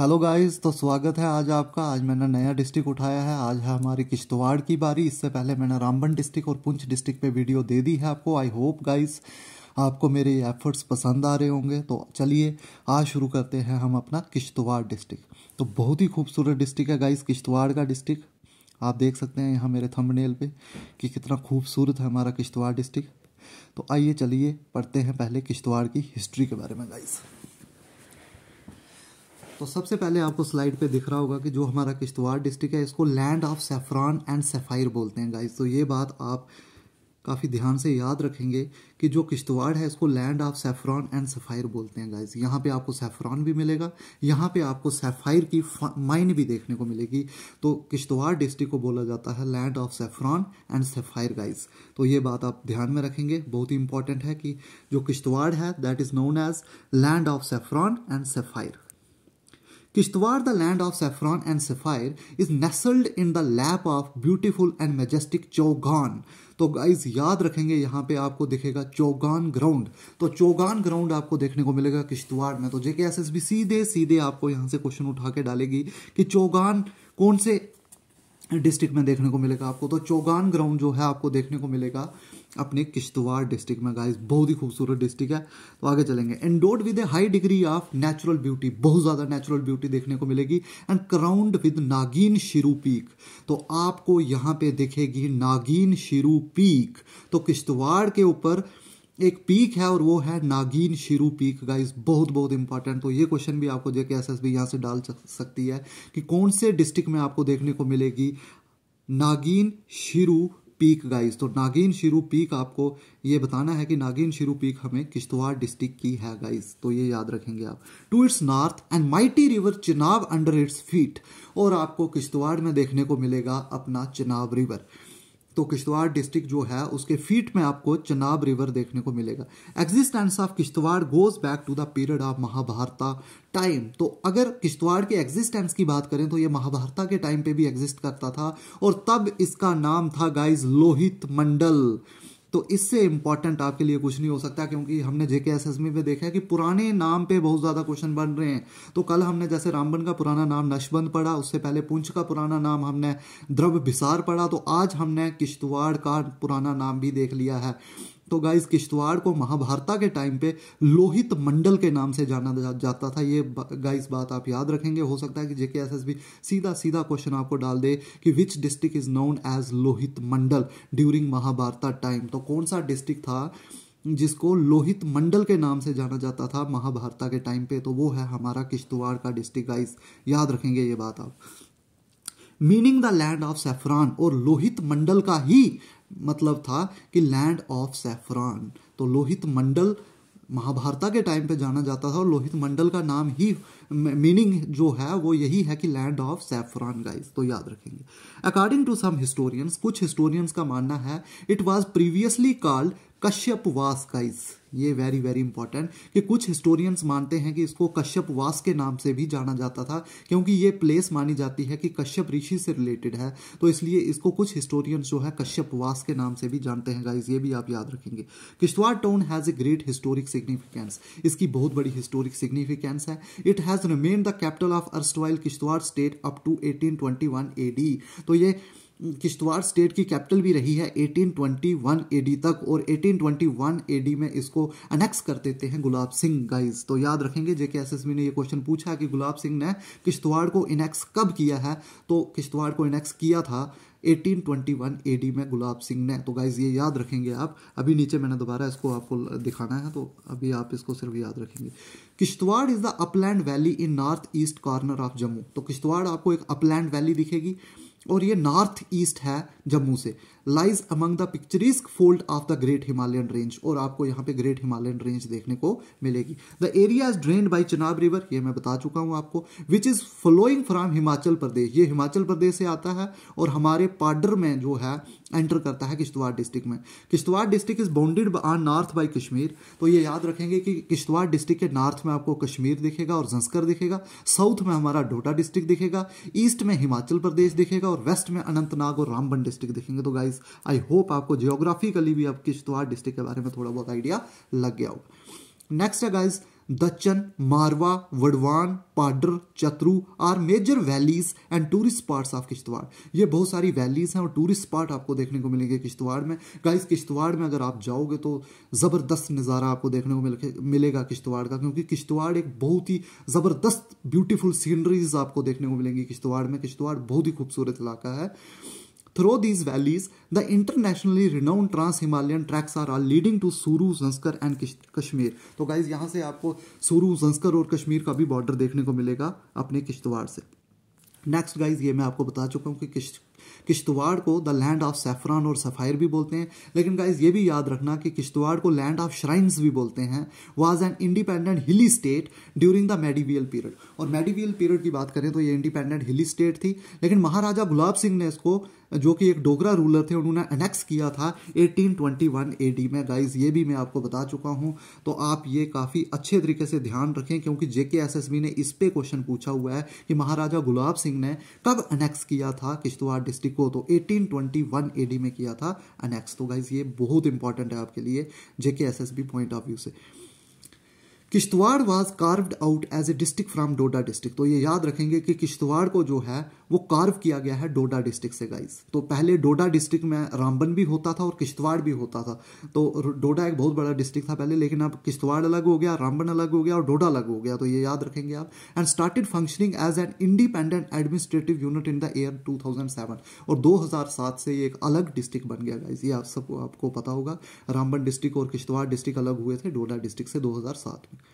Hello guys तो स्वागत है आज आपका आज मैंने नया डिस्ट्रिक्ट उठाया है आज है हमारी किश्तवाड़ की बारी इससे पहले मैंने रामबन डिस्ट्रिक्ट और पुंछ डिस्ट्रिक्ट पे वीडियो दे दी है आपको आई होप गाइस आपको मेरे एफर्ट्स पसंद आ रहे होंगे तो चलिए आज शुरू करते हैं हम अपना किश्तवाड़ डिस्ट्रिक्ट तो बहुत ही खूबसूरत डिस्ट्रिक्ट है गाइस किश्तवाड़ का डिस्ट्रिक्ट आप देख सकते हैं यहाँ मेरे थंबनेल पे कि कितना खूबसूरत है हमारा किश्तवाड़ डिस्ट्रिक्ट तो आइए चलिए पढ़ते हैं पहले किश्तवाड़ की हिस्ट्री के बारे में गाइज तो सबसे पहले आपको स्लाइड पे दिख रहा होगा कि जो हमारा किश्तवाड़ डिस्ट्रिक्ट है इसको land of saffron and sapphire बोलते हैं गाइस तो ये बात आप काफ़ी ध्यान से याद रखेंगे कि जो किश्तवाड़ है इसको land of saffron and sapphire बोलते हैं गाइज यहाँ पे आपको सेफ्रॉन भी मिलेगा यहाँ पे आपको सेफायर की माइन भी देखने को मिलेगी तो किश्तवाड़ डिस्ट्रिक्ट को बोला जाता है land of saffron and sapphire guys तो ये बात आप ध्यान में रखेंगे बहुत ही इंपॉर्टेंट है कि जो किश्तवाड़ है that is known as land of saffron and sapphire Kishtwar the land of saffron and sapphire is nestled in the lap of beautiful and majestic Chaugan तो गाइज याद रखेंगे यहाँ पे आपको दिखेगा चौगान ग्राउंड तो चौगान ग्राउंड आपको देखने को मिलेगा किश्तवाड़ में तो जेके एस एस बी सीधे सीधे आपको यहाँ से क्वेश्चन उठा के डालेगी कि चौगान कौन से डिस्ट्रिक्ट में देखने को मिलेगा आपको तो चौगान ग्राउंड जो है आपको देखने को मिलेगा अपने किश्तवाड़ डिस्ट्रिक्ट में गाइस बहुत ही खूबसूरत डिस्ट्रिक्ट है तो आगे चलेंगे endowed with a high degree of natural beauty बहुत ज़्यादा नेचुरल ब्यूटी देखने को मिलेगी and crowned with Nagin Shiru peak तो आपको यहाँ पे दिखेगी नागिन शिरू पीक तो किश्तवाड़ के ऊपर एक पीक है और वो है नागिन शिरू पीक गाइस बहुत बहुत इंपॉर्टेंट तो ये क्वेश्चन भी आपको जेके एस एस बी यहाँ से डाल सकती है कि कौन से डिस्ट्रिक्ट में आपको देखने को मिलेगी नागिन शिरू पीक गाइस तो नागिन शिरू पीक आपको ये बताना है कि नागिन शिरू पीक हमें किश्तवाड़ डिस्ट्रिक्ट की है गाइस तो ये याद रखेंगे आप to its north and mighty river Chenab under its feet और आपको किश्तवाड़ में देखने को मिलेगा अपना चिनाब रिवर तो किश्तवाड़ डिस्ट्रिक्ट जो है उसके फीट में आपको चनाब रिवर देखने को मिलेगा existence of Kishtwar goes back to the period of Mahabharata time तो अगर किश्तवाड़ के एग्जिस्टेंस की बात करें तो ये महाभारता के टाइम पे भी एग्जिस्ट करता था और तब इसका नाम था गाइज लोहित मंडल तो इससे इम्पॉर्टेंट आपके लिए कुछ नहीं हो सकता क्योंकि हमने जेके एस एस में देखा है कि पुराने नाम पे बहुत ज़्यादा क्वेश्चन बन रहे हैं तो कल हमने जैसे रामबन का पुराना नाम नशबंद पढ़ा उससे पहले पुंछ का पुराना नाम हमने द्रव भिसार पढ़ा तो आज हमने किश्तवाड़ का पुराना नाम भी देख लिया है तो गाइस किश्तवाड़ को महाभारता के टाइम पे लोहित मंडल के नाम से जाना जाता था ये गाइस बात आप याद रखेंगे हो सकता है कि जेके एस भी सीधा सीधा क्वेश्चन आपको डाल दे कि which district is known as Lohit Mandal during Mahabharata time तो कौन सा डिस्ट्रिक्ट था जिसको लोहित मंडल के नाम से जाना जाता था महाभारता के टाइम पे तो वो है हमारा किश्तवाड़ का डिस्ट्रिक्ट गाइस याद रखेंगे ये बात आप meaning the land of saffron और लोहित मंडल का ही मतलब था कि लैंड ऑफ सैफरान तो लोहित मंडल महाभारता के टाइम पे जाना जाता था और लोहित मंडल का नाम ही मीनिंग जो है वो यही है कि लैंड ऑफ सैफरान गाइस तो याद रखेंगे अकॉर्डिंग टू सम हिस्टोरियंस कुछ हिस्टोरियंस का मानना है it was previously called Kashyap was guys ये वेरी वेरी इंपॉर्टेंट कि कुछ हिस्टोरियंस मानते हैं कि इसको कश्यप वास के नाम से भी जाना जाता था क्योंकि ये प्लेस मानी जाती है कि कश्यप ऋषि से रिलेटेड है तो इसलिए इसको कुछ हिस्टोरियंस जो है कश्यप वास के नाम से भी जानते हैं गाइज ये भी आप याद रखेंगे Kishtwar town has a great historic significance इसकी बहुत बड़ी हिस्टोरिक सिग्निफिकेंस है it has remained the capital of erstwhile Kishtwar state up to A D तो ये किश्तवाड़ स्टेट की कैपिटल भी रही है 1821 एडी तक और 1821 एडी में इसको अनेक्स कर देते हैं गुलाब सिंह गाइस तो याद रखेंगे जेके एसएसबी ने ये क्वेश्चन पूछा कि गुलाब सिंह ने किश्तवाड़ को इनेक्स कब किया है तो किश्तवाड़ को इनेक्स किया था 1821 एडी में गुलाब सिंह ने तो गाइज ये याद रखेंगे आप अभी नीचे मैंने दोबारा इसको आपको दिखाना है तो अभी आप इसको सिर्फ याद रखेंगे Kishtwar is the upland valley in north east corner of Jammu तो किश्तवाड़ आपको एक अपलैंड वैली दिखेगी और ये नॉर्थ ईस्ट है जम्मू से lies among the picturesque fold of the great Himalayan range और आपको यहाँ पे ग्रेट हिमालयन रेंज देखने को मिलेगी the area is drained by Chenab river ये मैं बता चुका हूँ आपको which is flowing from Himachal Pradesh ये हिमाचल प्रदेश से आता है और हमारे पाडर में जो है एंटर करता है किश्तवाड़ डिस्ट्रिक्ट में Kishtwar district is bounded on north by Kashmir तो ये याद रखेंगे कि किश्तवाड़ डिस्ट्रिक्ट के नॉर्थ में आपको कश्मीर दिखेगा और जंस्कर दिखेगा साउथ में हमारा डोडा डिस्ट्रिक्ट दिखेगा ईस्ट में हिमाचल प्रदेश दिखेगा और और वेस्ट में अनंतनाग और रामबन डिस्ट्रिक्ट दिखेंगे तो गाइज आई होप आपको जियोग्राफिकली भी आप किश्तवाड़ डिस्ट्रिक्ट के बारे में थोड़ा बहुत आइडिया लग गया होगा नेक्स्ट है guys Dachhan Marwah Warwan Paddar Chatroo are major valleys and tourist parts of Kishtwar ये बहुत सारी वैलीज हैं और टूरिस्ट पार्ट आपको देखने को मिलेंगे किश्तवाड़ में गाइस किश्तवाड़ में अगर आप जाओगे तो ज़बरदस्त नज़ारा आपको देखने को मिलेगा किश्तवाड़ का क्योंकि किश्तवाड़ एक बहुत ही ज़बरदस्त ब्यूटीफुल सीनरीज आपको देखने को मिलेंगी किश्तवाड़ में किश्तवाड़ बहुत ही खूबसूरत इलाका है Through these valleys, the internationally renowned trans-Himalayan tracks are all leading to Suru, Zanskar and Kashmir. तो गाइज यहाँ से आपको सुरू जंस्कर और कश्मीर का भी बॉर्डर देखने को मिलेगा अपने किश्तवाड़ से नेक्स्ट गाइज ये मैं आपको बता चुका हूँ कि किश्त किश्तवाड़ को द लैंड ऑफ सेफरान और सफ़ायर भी बोलते हैं लेकिन गाइज ये भी याद रखना कि किश्तवाड़ को लैंड ऑफ श्राइन्स भी बोलते हैं was an independent hilly state during the medieval period और मेडिवियल पीरियड की बात करें तो ये इंडिपेंडेंट हिली स्टेट थी लेकिन महाराजा गुलाब सिंह ने इसको जो कि एक डोगरा रूलर थे उन्होंने अनेक्स किया था 1821 एडी में गाइज ये भी मैं आपको बता चुका हूँ तो आप ये काफ़ी अच्छे तरीके से ध्यान रखें क्योंकि जेके एसएसबी ने इस पे क्वेश्चन पूछा हुआ है कि महाराजा गुलाब सिंह ने कब अनेक्स किया था किश्तवाड़ डिस्ट्रिक्ट को तो 1821 एडी में किया था अनेक्स तो गाइज ये बहुत इंपॉर्टेंट है आपके लिए JK SSB point of view से Kishtwar was carved out as a district from Doda district तो ये याद रखेंगे कि किश्तवाड़ को जो है वो कार्व किया गया है डोडा डिस्ट्रिक्ट से गाइस तो पहले डोडा डिस्ट्रिक्ट में रामबन भी होता था और किश्तवाड़ भी होता था तो डोडा एक बहुत बड़ा डिस्ट्रिक्ट था पहले लेकिन अब किश्तवाड़ अलग हो गया रामबन अलग हो गया और डोडा अलग हो गया तो ये याद रखेंगे आप and started functioning as an independent administrative unit in the year two और दो से ये एक अलग डिस्ट्रिक्ट बन गया गाइज ये आप सबको आपको पता होगा रामबन डिस्ट्रिक्ट और किश्तवाड़ डिस्ट्रिक्ट अलग हुए थे डोडा डिस्ट्रिक्ट से दो में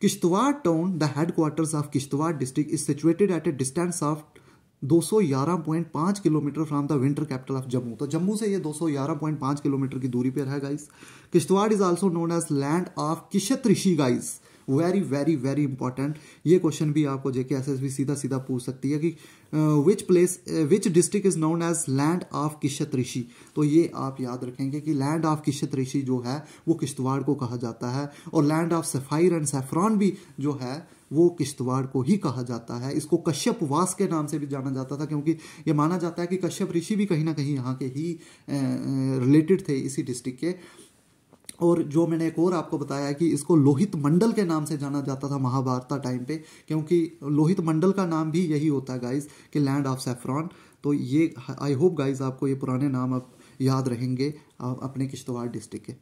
Kishtwar town the headquarters of Kishtwar district is situated at a distance of 211.5 kilometre from the winter capital of Jammu तो जम्मू से ये 211.5 किलोमीटर की दूरी पर है guys Kishtwar is also known as land of Kishat Rishi guys very very very important ये question भी आपको जेके एस सीधा सीधा पूछ सकती है कि which place which district is known as land of Kishat Rishi तो ये आप याद रखेंगे कि लैंड ऑफ किशत ऋषि जो है वो किश्तवाड़ को कहा जाता है और land of sapphire and saffron भी जो है वो किश्तवाड़ को ही कहा जाता है इसको कश्यप वास के नाम से भी जाना जाता था क्योंकि ये माना जाता है कि कश्यप ऋषि भी कहीं ना कहीं यहाँ के ही रिलेटेड थे इसी डिस्ट्रिक्ट के और जो मैंने एक और आपको बताया कि इसको लोहित मंडल के नाम से जाना जाता था महाभारता टाइम पे क्योंकि लोहित मंडल का नाम भी यही होता है गाइज कि लैंड ऑफ सेफ्रॉन तो ये आई होप गाइज आपको ये पुराने नाम आप याद रहेंगे अपने किश्तवाड़ डिस्ट्रिक्ट के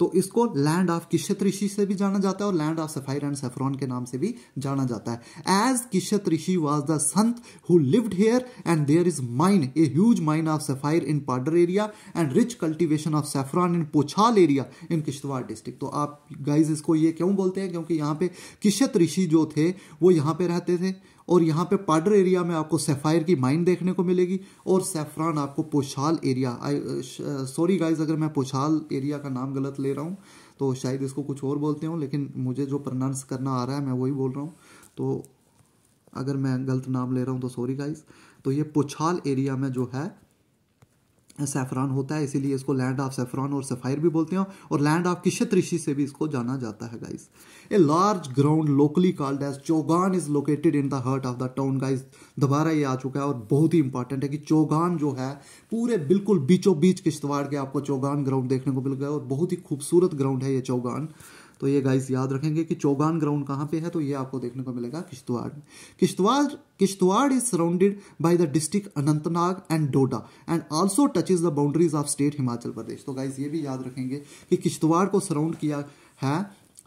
तो इसको लैंड ऑफ किशत ऋषि से भी जाना जाता है और land of sapphire and saffron के नाम से भी जाना जाता है as Kishat Rishi was the saint who lived here and there is mine a huge mine of sapphire in Paddar area and rich cultivation of saffron in Pochhal area in Kishtwar district तो आप guys इसको ये क्यों बोलते हैं क्योंकि यहाँ पे किशत ऋषि जो थे वो यहाँ पे रहते थे और यहाँ पे पाडर एरिया में आपको सेफायर की माइन देखने को मिलेगी और सेफरान आपको Pochhal area sorry guys uh, uh, अगर मैं पोशाल एरिया का नाम गलत ले रहा हूँ तो शायद इसको कुछ और बोलते हूँ लेकिन मुझे जो प्रनाउंस करना आ रहा है मैं वही बोल रहा हूँ तो अगर मैं गलत नाम ले रहा हूँ तो सॉरी गाइज तो ये पोछाल एरिया में जो है सेफरान होता है इसीलिए इसको लैंड ऑफ सेफरान और सफ़ायर भी बोलते हैं और लैंड ऑफ किशत ऋषि से भी इसको जाना जाता है guys a large ground locally called as Chaugan is located in the heart of the town guys दोबारा ये आ चुका है और बहुत ही इंपॉर्टेंट है कि चौगान जो है पूरे बिल्कुल बीचों बीच किश्तवाड़ के आपको चौगान ग्राउंड देखने को मिल गया और बहुत ही खूबसूरत ग्राउंड है ये चौगान तो ये गाइस याद रखेंगे कि चौगान ग्राउंड कहाँ पे है तो ये आपको देखने को मिलेगा किश्तवाड़ में Kishtwar Kishtwar is surrounded by the district Anantnag and Doda and also touch the boundaries of state Himachal Pradesh तो गाइज ये भी याद रखेंगे कि किश्तवाड़ को सराउंड किया है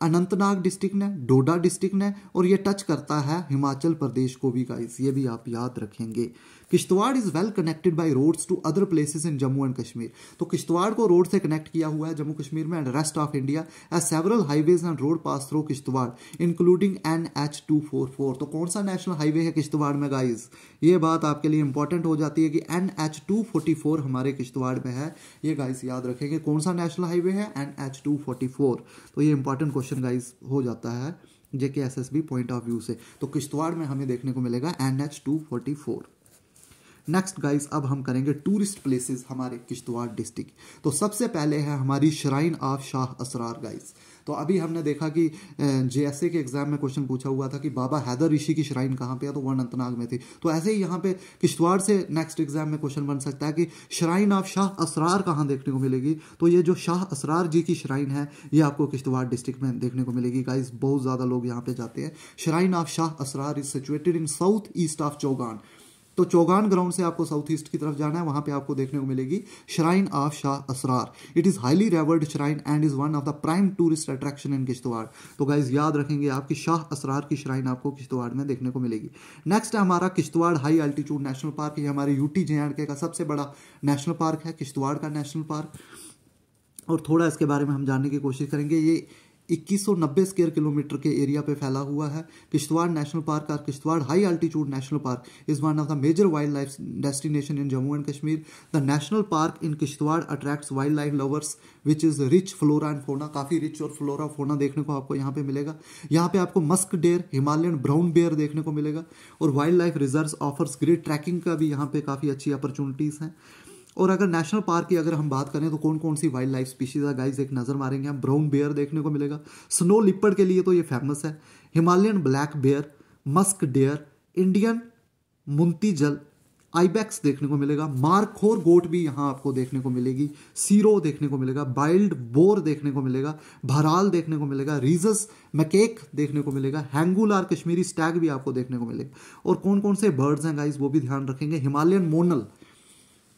अनंतनाग डिस्ट्रिक्ट ने डोडा डिस्ट्रिक्ट ने और ये टच करता है हिमाचल प्रदेश को भी गाइस ये भी आप याद रखेंगे Kishtwar is well connected by roads to other places in Jammu and Kashmir तो किश्तवाड़ को रोड से कनेक्ट किया हुआ है जम्मू कश्मीर में and rest of India as several highways and road pass through Kishtwar including N H two four four तो कौन सा नेशनल हाईवे है किश्तवाड़ में गाइज ये बात आपके लिए इंपॉर्टेंट हो जाती है कि N H two forty four हमारे किश्तवाड़ में है ये गाइज याद रखेंगे कौन सा नेशनल हाईवे है N H two forty four तो ये इंपॉर्टेंट क्वेश्चन गाइज हो जाता है JK S S B point of view से तो किश्तवाड़ में हमें देखने को मिलेगा N H two forty four next guys अब हम करेंगे टूरिस्ट प्लेसेस हमारे किश्तवाड़ डिस्ट्रिक्ट तो सबसे पहले है हमारी shrine of Shah Asrar guys तो अभी हमने देखा कि जेएसए के एग्जाम में क्वेश्चन पूछा हुआ था कि बाबा हैदर ऋषि की श्राइन कहाँ पे है तो वर्ण अनंतनाग में थी तो ऐसे ही यहाँ पे किश्तवाड़ से नेक्स्ट एग्जाम में क्वेश्चन बन सकता है कि श्राइन ऑफ शाह असरार कहाँ देखने को मिलेगी तो ये जो शाह असरार जी की श्राइन है ये आपको किश्तवाड़ डिस्ट्रिक्ट में देखने को मिलेगी गाइज बहुत ज़्यादा लोग यहाँ पे जाते हैं shrine of Shah Asrar is situated in south east of Chaugan तो चौगान ग्राउंड से आपको साउथ ईस्ट की तरफ जाना है वहां पे आपको देखने को मिलेगी shrine of Shah Asrar it is highly revered shrine and is one of the prime tourist attraction in Kishtwar तो गाइज याद रखेंगे आपकी शाह असरार की श्राइन आपको किश्तवाड़ में देखने को मिलेगी नेक्स्ट है हमारा Kishtwar high altitude national park ये हमारे यूटी जे एंड के का सबसे बड़ा नेशनल पार्क है किश्तवाड़ का नेशनल पार्क और थोड़ा इसके बारे में हम जानने की कोशिश करेंगे ये इक्कीस स्क्वायर किलोमीटर के एरिया पे फैला हुआ है किश्तवाड़ नेशनल पार्क और Kishtwar high altitude national park is one of the major wildlife destination in Jammu and Kashmir the national park in Kishtwar attracts wildlife lovers which is rich flora and fauna काफी rich और flora fauna देखने को आपको यहाँ पे मिलेगा यहाँ पे आपको musk deer Himalayan brown bear देखने को मिलेगा और wildlife reserve offers great trekking का भी यहाँ पे काफी अच्छी अपॉर्चुनिटीज हैं और अगर नेशनल पार्क की अगर हम बात करें तो कौन कौन सी वाइल्ड लाइफ स्पीशीज़ है गाइज एक नज़र मारेंगे हम ब्राउन बेयर देखने को मिलेगा स्नो लिपड़ के लिए तो ये फेमस है Himalayan black bear musk deer Indian मुंती जल आईबैक्स देखने को मिलेगा मारखोर गोट भी यहाँ आपको देखने को मिलेगी सीरो देखने को मिलेगा बाइल्ड बोर देखने को मिलेगा भराल देखने को मिलेगा रीजस मैकेक देखने को मिलेगा हैंगुलार कश्मीरी स्टैग भी आपको देखने को मिलेगा और कौन कौन से बर्ड्स हैं गाइज वो भी ध्यान रखेंगे हिमालयन मोनल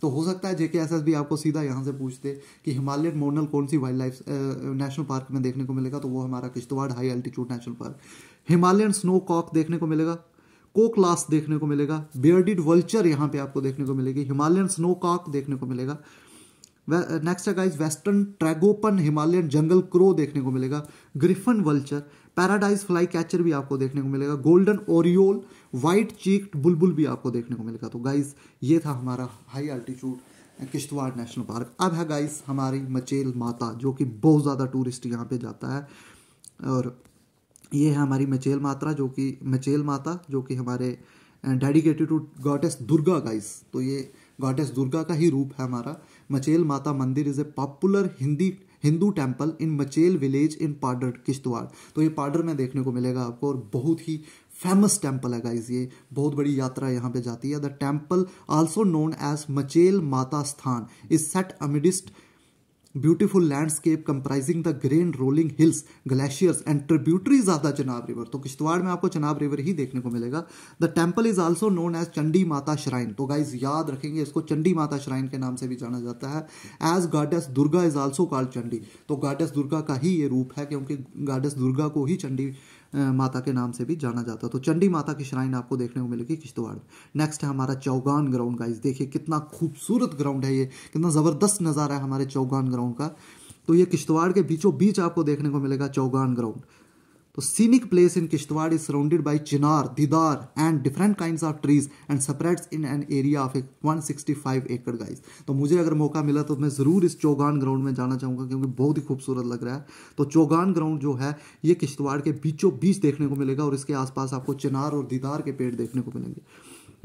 तो हो सकता है जेके एस भी आपको सीधा यहाँ से पूछते कि हिमालयन मोनल कौन सी वाइल्ड लाइफ नेशनल पार्क में देखने को मिलेगा तो वो हमारा Kishtwar high altitude national park Himalayan snowcock देखने को मिलेगा कोकलास देखने को मिलेगा बियर्डिड वल्चर यहाँ पे आपको देखने को मिलेगी हिमालयन स्नो कॉक देखने को मिलेगा नेक्स्ट है guys western tragopan Himalayan jungle crow देखने को मिलेगा griffon vulture paradise flycatcher भी आपको देखने को मिलेगा गोल्डन ओरियोल व्हाइट चीक्ड बुलबुल भी आपको देखने को मिलेगा तो गाइस ये था हमारा high altitude Kishtwar national park अब है गाइस हमारी मचेल माता जो कि बहुत ज़्यादा टूरिस्ट यहाँ पे जाता है और ये है हमारी मचेल मात्रा जो कि मचेल माता जो कि हमारे dedicated to goddess Durga guys तो ये गॉडेस दुर्गा का ही रूप है हमारा Machail Mata Mandir is a popular Hindi Hindu temple in Machail village in Padar Kishtwar तो ये पाडर में देखने को मिलेगा आपको और बहुत ही फेमस टेम्पल है गाइज ये बहुत बड़ी यात्रा यहाँ पे जाती है the temple also known as Machail Mata Sthan is set amidst beautiful landscape comprising the green rolling hills glaciers and tributaries of the Chenab river तो किश्तवाड़ में आपको चनाब रिवर ही देखने को मिलेगा the temple is also known as Chandi Mata shrine तो गाइज याद रखेंगे इसको चंडी माता श्राइन के नाम से भी जाना जाता है as goddess Durga is also called Chandi तो गाडेस दुर्गा का ही ये रूप है क्योंकि गाडेस दुर्गा को ही चंडी माता के नाम से भी जाना जाता तो चंडी माता की श्राइन आपको देखने को मिलेगी किश्तवाड़ नेक्स्ट है हमारा चौगान ग्राउंड गाइज देखिए कितना खूबसूरत ग्राउंड है ये कितना ज़बरदस्त नज़ारा है हमारे चौगान ग्राउंड का तो ये किश्तवाड़ के बीचों बीच आपको देखने को मिलेगा चौगान ग्राउंड तो scenic place Kishtwar is surrounded by chinar deodar and different kind of trees and of in an area of a one sixty five एकड़ गाइस तो मुझे अगर मौका मिला तो मैं ज़रूर इस चौगान ग्राउंड में जाना चाहूँगा क्योंकि बहुत ही खूबसूरत लग रहा है तो चौगान ग्राउंड जो है ये किश्तवाड़ के बीचों बीच देखने को मिलेगा और इसके आसपास आपको चिनार और दीदार के पेड़ देखने को मिलेंगे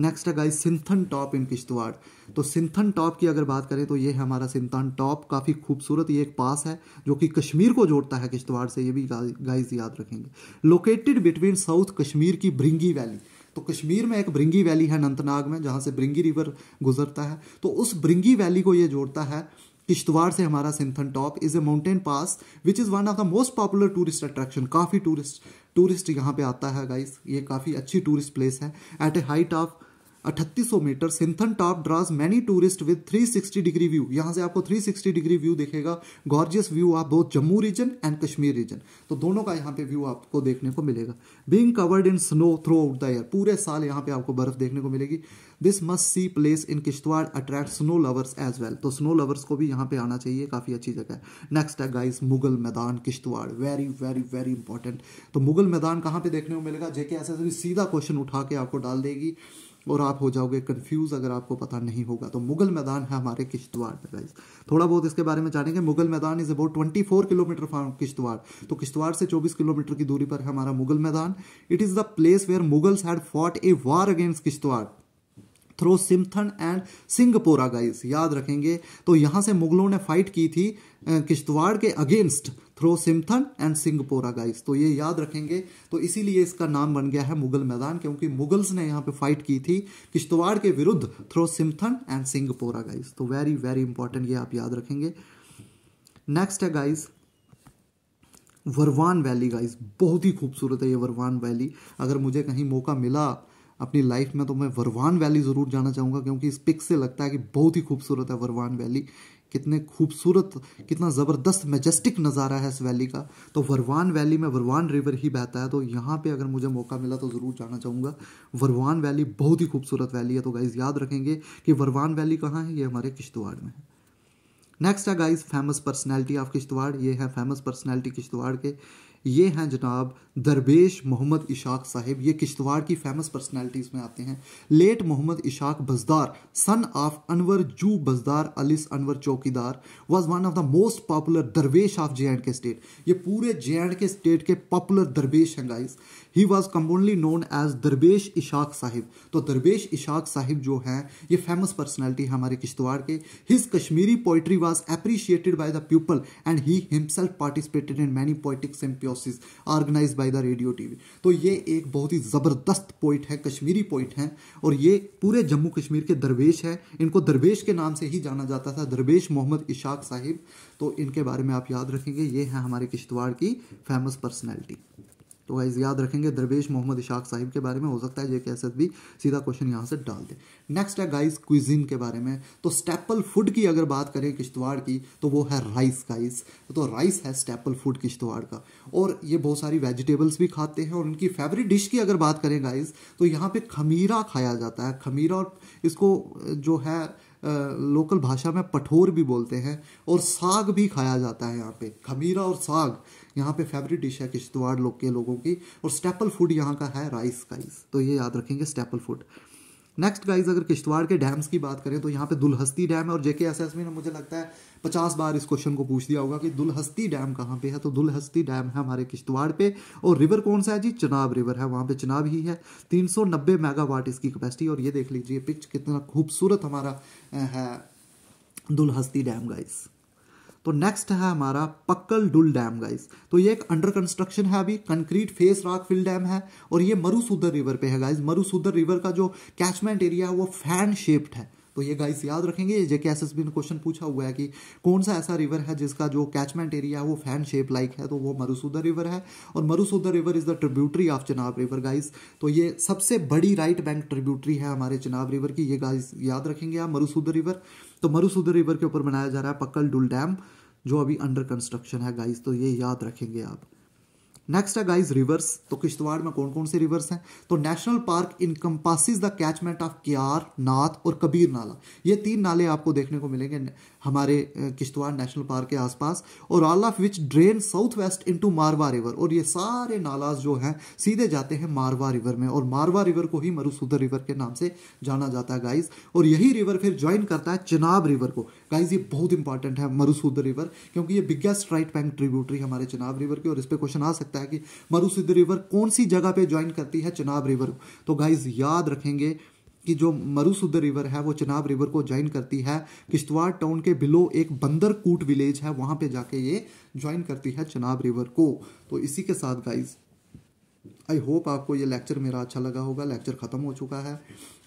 नेक्स्ट है guys Sinthan top in Kishtwar तो सिंथन टॉप की अगर बात करें तो ये है हमारा सिंथन टॉप काफ़ी खूबसूरत ये एक पास है जो कि कश्मीर को जोड़ता है किश्तवाड़ से ये भी गाइस याद रखेंगे लोकेटेड बिटवीन साउथ कश्मीर की भृंगी वैली तो कश्मीर में एक भृंगी वैली है अनंतनाग में जहाँ से भृंगी रिवर गुजरता है तो उस भृंगी वैली को ये जोड़ता है किश्तवाड़ से हमारा Sinthan top is a mountain pass which is one of the most popular tourist attraction काफ़ी टूरिस्ट टूरिस्ट यहाँ पे आता है गाइस ये काफ़ी अच्छी टूरिस्ट प्लेस है at a height of 3800 metre Sinthan top draws many tourist with 360 degree view यहाँ से आपको 360 डिग्री व्यू देखेगा गॉर्जियस व्यू आप both Jammu region and Kashmir region तो दोनों का यहाँ पे व्यू आपको देखने को मिलेगा being covered in snow throughout the year पूरे साल यहाँ पे आपको बर्फ देखने को मिलेगी this must see place in Kishtwar attract snow lovers as well तो स्नो लवर्स को भी यहाँ पे आना चाहिए काफ़ी अच्छी जगह है नेक्स्ट है guys Mughal Maidan Kishtwar very very very important तो मुगल मैदान कहाँ पे देखने को मिलेगा जेके एस सीधा क्वेश्चन उठा के आपको डाल देगी और आप हो जाओगे कंफ्यूज अगर आपको पता नहीं होगा तो मुगल मैदान है हमारे किश्तवाड़ में गाइज थोड़ा बहुत इसके बारे में जानेंगे Mughal Maidan is about twenty four kilometre from Kishtwar तो किश्तवाड़ से चौबीस किलोमीटर की दूरी पर है हमारा Mughal Maidan it is the place where Mughals had fought a war against Kishtwar through Simthan and Singpora guys याद रखेंगे तो यहां से मुगलों ने फाइट की थी किश्तवाड़ के against through Simthan and Singpora guys तो ये याद रखेंगे तो इसीलिए इसका नाम बन गया है मुगल मैदान क्योंकि मुगल्स ने यहाँ पे फाइट की थी किश्तवाड़ के विरुद्ध through Simthan and Singpora guys तो वेरी वेरी इंपॉर्टेंट ये आप याद रखेंगे नेक्स्ट है गाइस वरवान वैली गाइस बहुत ही खूबसूरत है ये वरवान वैली अगर मुझे कहीं मौका मिला अपनी लाइफ में तो मैं वरवान वैली ज़रूर जाना चाहूँगा क्योंकि इस पिक से लगता है कि बहुत ही खूबसूरत है वरवान वैली कितने खूबसूरत कितना ज़बरदस्त मेजेस्टिक नज़ारा है इस वैली का तो वरवान वैली में वरवान रिवर ही बहता है तो यहाँ पे अगर मुझे मौका मिला तो ज़रूर जाना चाहूँगा वरवान वैली बहुत ही खूबसूरत वैली है तो गाइज़ याद रखेंगे कि वरवान वैली कहाँ है ये हमारे किश्तवाड़ में है नेक्स्ट है guys famous personality of Kishtwar ये है फेमस पर्सनैलिटी किश्तवाड़ के ये हैं जनाब दरबेश मोहम्मद इशाक साहिब ये किश्तवाड़ की फेमस पर्सनैलिटीज़ में आते हैं late Mohammad Ishaq Bajdar son of Anwar Joo Bajdar alias Anwar Chowkidar was one of the most popular Darvesh of J and K state ये पूरे जे एंड के स्टेट के पॉपुलर दरवेश हैं guys he was commonly known as Darvesh Ishaq Sahib तो दरबेश इशाक साहिब जो हैं ये फेमस पर्सनैलिटी हमारे किश्तवाड़ के his Kashmiri poetry was appreciated by the people and he himself participated in many poetics and is organize by the radio TV तो ये एक बहुत ही ज़बरदस्त पोइट है कश्मीरी पोइट है और ये पूरे जम्मू कश्मीर के दरवेश है इनको दरवेश के नाम से ही जाना जाता था दरवेश मोहम्मद इशाक साहिब तो इनके बारे में आप याद रखेंगे ये है हमारे किश्तवाड़ की फेमस पर्सनैलिटी तो वाइज याद रखेंगे दरवेश मोहम्मद इशाक साहिब के बारे में हो सकता है जेके एसएस भी सीधा क्वेश्चन यहाँ से डाल दें नेक्स्ट है गाइस क्विजिन के बारे में तो स्टेपल फूड की अगर बात करें किश्तवाड़ की तो वो है राइस गाइस तो राइस है स्टेपल फूड किश्तवाड़ का और ये बहुत सारी वेजिटेबल्स भी खाते हैं और उनकी फेवरेट डिश की अगर बात करें गाइस तो यहाँ पे खमीरा खाया जाता है खमीरा और इसको जो है लोकल भाषा में पठोर भी बोलते हैं और साग भी खाया जाता है यहाँ पे खमीरा और साग यहाँ पे फेवरेट डिश है किश्तवाड़ लोग के लोगों की और स्टेपल फूड यहाँ का है राइस गाइस तो ये याद रखेंगे स्टेपल फूड नेक्स्ट गाइस अगर किश्तवाड़ के डैम्स की बात करें तो यहाँ पे दुलहस्ती डैम है और जेके एस एस में मुझे लगता है पचास बार इस क्वेश्चन को पूछ दिया होगा कि दुलहस्ती डैम कहाँ पे है तो दुलहस्ती डैम है हमारे किश्तवाड़ पे और रिवर कौन सा है जी चनाब रिवर है वहाँ पे चनाब ही है 390 मेगावाट इसकी कैपेसिटी और ये देख लीजिए पिच कितना खूबसूरत हमारा है दुलहस्ती डैम गाइज़ तो नेक्स्ट है हमारा पक्कल डुल डैम गाइस तो ये एक अंडर कंस्ट्रक्शन है अभी concrete face rock fill dam है और ये मरुसूदर रिवर पे है गाइस मरुसूदर रिवर का जो कैचमेंट एरिया है वो फैन शेप्ड है तो ये गाइस याद रखेंगे ये जेके एस ने क्वेश्चन पूछा हुआ है कि कौन सा ऐसा रिवर है जिसका जो कैचमेंट एरिया है वो फैन शेप लाइक है तो वो मरुसूदर रिवर है और Marusudar river is the tributary of Chenab river guys तो ये सबसे बड़ी राइट बैंक ट्रिब्यूटरी है हमारे चिनाब रिवर की ये गाइस याद रखेंगे आप मरुसूदर रिवर तो मरुसूदर रिवर के ऊपर बनाया जा रहा है पक्कल डुल डैम जो अभी अंडर कंस्ट्रक्शन है गाइज तो ये याद रखेंगे आप नेक्स्ट है गाइज रिवर्स तो किश्तवाड़ में कौन कौन से रिवर्स हैं तो national park encompasses the catchment of Kiyar Nath और कबीर नाला ये तीन नाले आपको देखने को मिलेंगे हमारे किश्तवाड़ नेशनल पार्क के आसपास और all of which drain south west into Marwah river और ये सारे नालाज जो हैं सीधे जाते हैं मारवा रिवर में और मारवा रिवर को ही मरुसूदर रिवर के नाम से जाना जाता है गाइज और यही रिवर फिर ज्वाइन करता है चिनाब रिवर को गाइज ये बहुत इंपॉर्टेंट है मरुसूदर रिवर क्योंकि ये बिगेस्ट राइट बैंक ट्रिब्यूटरी हमारे चिनाब रिवर की और इस पर क्वेश्चन आ सकता है कि मरुसूदर रिवर कौन सी जगह पर ज्वाइन करती है चिनाब रिवर तो गाइज याद रखेंगे कि जो मरुसुद रिवर है वो चिनाब रिवर को ज्वाइन करती है किश्तवाड़ टाउन के बिलो एक बंदर कूट विलेज है वहां पे जाके ये ज्वाइन करती है चिनाब रिवर को तो इसी के साथ गाइज आई होप आपको ये लेक्चर मेरा अच्छा लगा होगा लेक्चर ख़त्म हो चुका है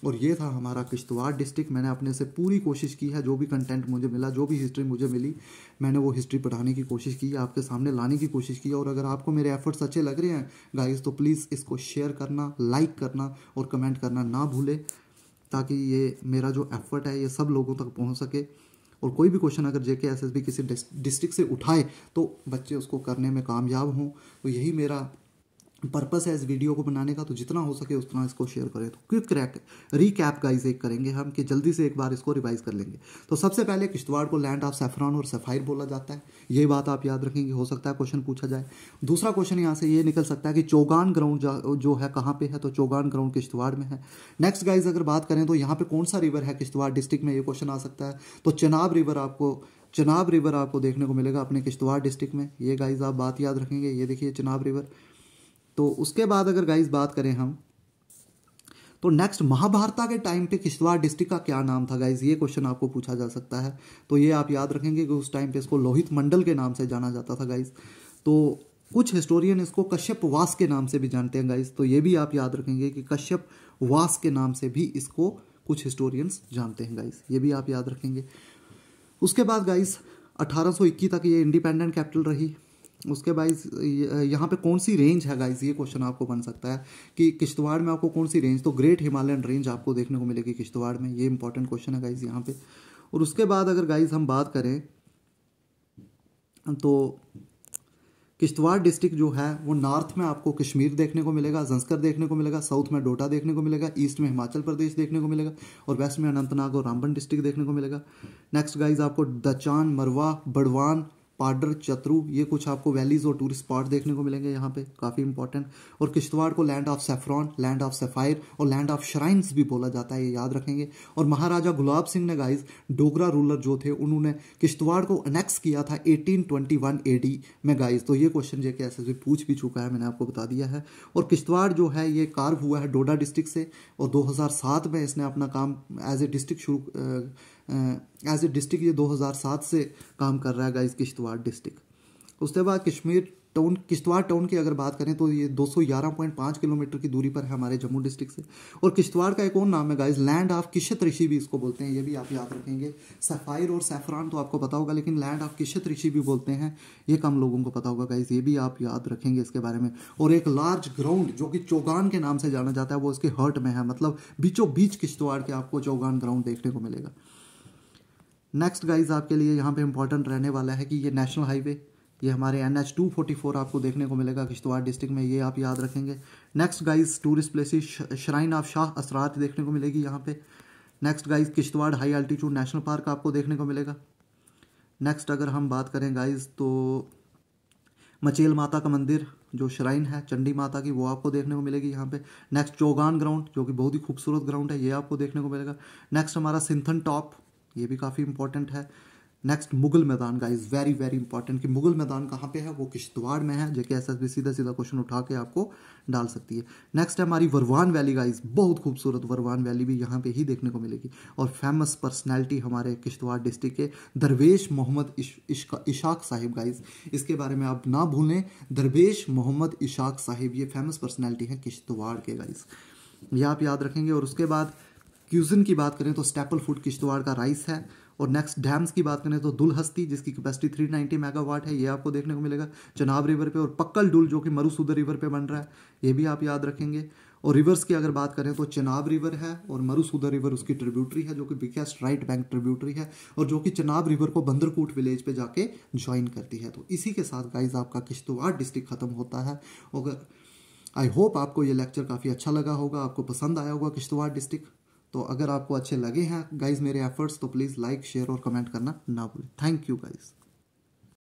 और ये था हमारा किश्तवाड़ डिस्ट्रिक्ट मैंने अपने से पूरी कोशिश की है जो भी कंटेंट मुझे मिला जो भी हिस्ट्री मुझे मिली मैंने वो हिस्ट्री पढ़ाने की कोशिश की आपके सामने लाने की कोशिश की और अगर आपको मेरे एफर्ट्स अच्छे लग रहे हैं गाइज तो प्लीज़ इसको शेयर करना लाइक करना और कमेंट करना ना भूलें ताकि ये मेरा जो एफर्ट है ये सब लोगों तक पहुंच सके और कोई भी क्वेश्चन अगर जेके एसएसबी किसी डिस्ट्रिक्ट से उठाए तो बच्चे उसको करने में कामयाब हों तो यही मेरा पर्पस है इस वीडियो को बनाने का तो जितना हो सके उतना इसको शेयर करें तो क्विक क्रैक रिकैप गाइस एक करेंगे हम कि जल्दी से एक बार इसको रिवाइज कर लेंगे तो सबसे पहले किश्तवाड़ को लैंड ऑफ सेफरान और सफ़ाइर बोला जाता है ये बात आप याद रखेंगे हो सकता है क्वेश्चन पूछा जाए दूसरा क्वेश्चन यहाँ से ये निकल सकता है कि चौगान ग्राउंड जो है कहाँ पर है तो चौगान ग्राउंड किश्तवाड़ में है नेक्स्ट गाइज अगर बात करें तो यहाँ पर कौन सा रिवर है किश्तवाड़ डिस्ट्रिक्ट में ये क्वेश्चन आ सकता है तो चनाब रिवर आपको चनाब रिवर आपको देखने को मिलेगा अपने किश्तवाड़ डिस्ट्रिक्ट में ये गाइज आप बात याद रखेंगे ये देखिए चनाब रिवर तो उसके बाद अगर गाइज बात करें हम तो नेक्स्ट महाभारता के टाइम पे किश्तवाड़ डिस्ट्रिक्ट का क्या नाम था गाइज ये क्वेश्चन आपको पूछा जा सकता है तो ये आप याद रखेंगे कि उस टाइम पे इसको लोहित मंडल के नाम से जाना जाता था गाइज तो कुछ हिस्टोरियन इसको कश्यप वास के नाम से भी जानते हैं गाइज तो ये भी आप याद रखेंगे कि कश्यप वास के नाम से भी इसको कुछ हिस्टोरियंस जानते हैं गाइज ये भी आप याद रखेंगे उसके बाद गाइज अठारह तक ये इंडिपेंडेंट कैपिटल रही उसके बाद यहाँ पे कौन सी रेंज है गाइज ये क्वेश्चन आपको बन सकता है कि किश्तवाड़ में आपको कौन सी रेंज तो ग्रेट हिमालयन रेंज आपको देखने को मिलेगी किश्तवाड़ में ये इंपॉर्टेंट क्वेश्चन है गाइज यहाँ पे और उसके बाद अगर गाइज हम बात करें तो किश्तवाड़ डिस्ट्रिक्ट जो है वो नॉर्थ में आपको कश्मीर देखने को मिलेगा जंस्कर देखने को मिलेगा साउथ में डोडा देखने को मिलेगा ईस्ट में हिमाचल प्रदेश देखने को मिलेगा और वेस्ट में अनंतनाग और रामबन डिस्ट्रिक्ट देखने को मिलेगा नेक्स्ट गाइज आपको दचान मरवा बड़वान पाडर चतरु ये कुछ आपको वैलीज और टूरिस्ट स्पॉट देखने को मिलेंगे यहाँ पे काफ़ी इंपॉर्टेंट और किश्तवाड़ को land of saffron land of sapphire और लैंड ऑफ श्राइन्स भी बोला जाता है ये याद रखेंगे और महाराजा गुलाब सिंह ने गाइज डोगरा रूलर जो थे उन्होंने किश्तवाड़ को अनेक्स किया था एटीन एडी में गाइज तो ये क्वेश्चन जे के एस पूछ भी चुका है मैंने आपको बता दिया है और किश्तवाड़ जो है ये कार्व हुआ है डोडा डिस्ट्रिक्ट से और दो में इसने अपना काम एज ए डिस्ट्रिक्ट शुरू एज ए डिस्ट्रिक्ट ये 2007 से काम कर रहा है गाइज किश्तवाड़ डिस्ट्रिक्ट उसके बाद कश्मीर टाउन किश्तवाड़ टाउन की अगर बात करें तो ये 211.5 किलोमीटर की दूरी पर है हमारे जम्मू डिस्ट्रिक्ट से और किश्तवाड़ का एक और नाम है guys land of Kishat Rishi भी इसको बोलते हैं ये भी आप याद रखेंगे सफ़ाइर और सैफरान तो आपको पता होगा लेकिन लैंड ऑफ किशत ऋषि भी बोलते हैं ये कम लोगों को पता होगा गाइज ये भी आप याद रखेंगे इसके बारे में और एक लार्ज ग्राउंड जो कि चौगान के नाम से जाना जाता है वो इसके हर्ट में है मतलब बीचों बीच किश्तवाड़ के आपको चौगान ग्राउंड देखने को मिलेगा नेक्स्ट गाइज आपके लिए यहाँ पे इंपॉर्टेंट रहने वाला है कि ये नेशनल हाईवे ये हमारे N H two forty four आपको देखने को मिलेगा किश्तवाड़ डिस्ट्रिक्ट में ये आप याद रखेंगे next guys tourist places shrine of Shah Asrat देखने को मिलेगी यहाँ पे next guys Kishtwar high altitude national park आपको देखने को मिलेगा नेक्स्ट अगर हम बात करें गाइज तो मचेल माता का मंदिर जो श्राइन है चंडी माता की वो आपको देखने को मिलेगी यहाँ पे नेक्स्ट चौगान ग्राउंड जो कि बहुत ही खूबसूरत ग्राउंड है ये आपको देखने को मिलेगा नेक्स्ट हमारा सिंथन टॉप ये भी काफ़ी इंपॉर्टेंट है नेक्स्ट मुगल मैदान का इज़ वेरी वेरी इंपॉर्टेंट कि मुगल मैदान कहाँ पे है वो किश्तवाड़ में है जैसे एस एस बी सीधा सीधा क्वेश्चन उठा के आपको डाल सकती है नेक्स्ट है हमारी वरवान वैली गाइज बहुत खूबसूरत वरवान वैली भी यहाँ पे ही देखने को मिलेगी और फेमस पर्सनैलिटी हमारे किश्तवाड़ डिस्ट्रिक्ट के दरवेश मोहम्मद इशाक साहिब गाइज इसके बारे में आप ना भूलें दरवेश मोहम्मद इशाक साहिब ये फेमस पर्सनैलिटी है किश्तवाड़ के गाइज ये आप याद रखेंगे और उसके बाद क्यूजन की बात करें तो स्टेपल फूड किश्तवाड़ का राइस है और नेक्स्ट डैम्स की बात करें तो दुल हस्ती जिसकी कैपेसिटी 390 मेगावाट है ये आपको देखने को मिलेगा चनाब रिवर पे और पक्कल डुल जो कि मरुसूदर रिवर पे बन रहा है ये भी आप याद रखेंगे और रिवर्स की अगर बात करें तो चनाब रिवर है और मरुसूदर रिवर उसकी ट्रिब्यूटरी है जो कि बिगेस्ट राइट बैंक ट्रिब्यूटरी है और जो कि चनाब रिवर को बंदरकूट विलेज पे जाके ज्वाइन करती है तो इसी के साथ गाइज आपका किश्तवाड़ डिस्ट्रिक्ट ख़त्म होता है अगर आई होप आपको ये लेक्चर काफ़ी अच्छा लगा होगा आपको पसंद आया होगा किश्तवाड़ डिस्ट्रिक्ट तो अगर आपको अच्छे लगे हैं गाइज मेरे एफर्ट्स तो प्लीज़ लाइक शेयर और कमेंट करना ना भूलें थैंक यू गाइज़